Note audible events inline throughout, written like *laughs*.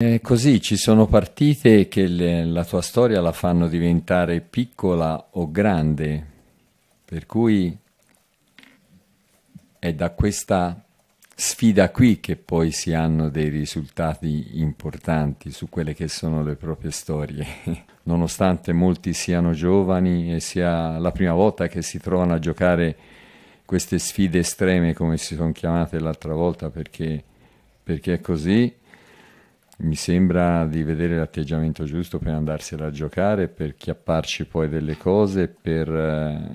È così, ci sono partite che le, la tua storia la fanno diventare piccola o grande, per cui è da questa sfida qui che poi si hanno dei risultati importanti su quelle che sono le proprie storie. *laughs* Nonostante molti siano giovani e sia la prima volta che si trovano a giocare queste sfide estreme come si sono chiamate l'altra volta perché, perché è così, mi sembra di vedere l'atteggiamento giusto per andarsela a giocare, per chiapparci poi delle cose per, eh,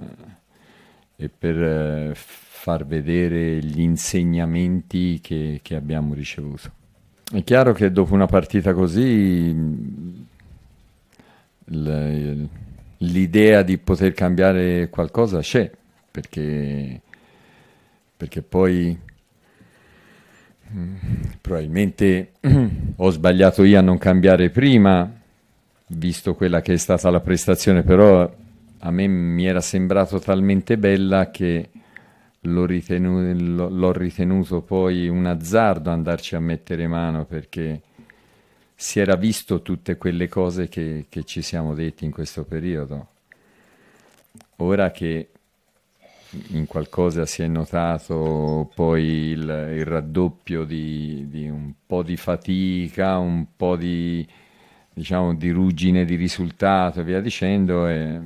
e per eh, far vedere gli insegnamenti che, che abbiamo ricevuto. È chiaro che dopo una partita così l'idea di poter cambiare qualcosa c'è, perché, perché, poi mm, probabilmente *clears throat* ho sbagliato io a non cambiare prima, visto quella che è stata la prestazione, però a me mi era sembrato talmente bella che l'ho, ritenu- l'ho ritenuto poi un azzardo andarci a mettere mano perché si era visto tutte quelle cose che, che ci siamo detti in questo periodo. Ora che in qualcosa si è notato poi il, il raddoppio di, di, un po' di fatica, un po' di, diciamo, di ruggine di risultato e via dicendo e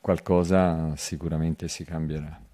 qualcosa sicuramente si cambierà.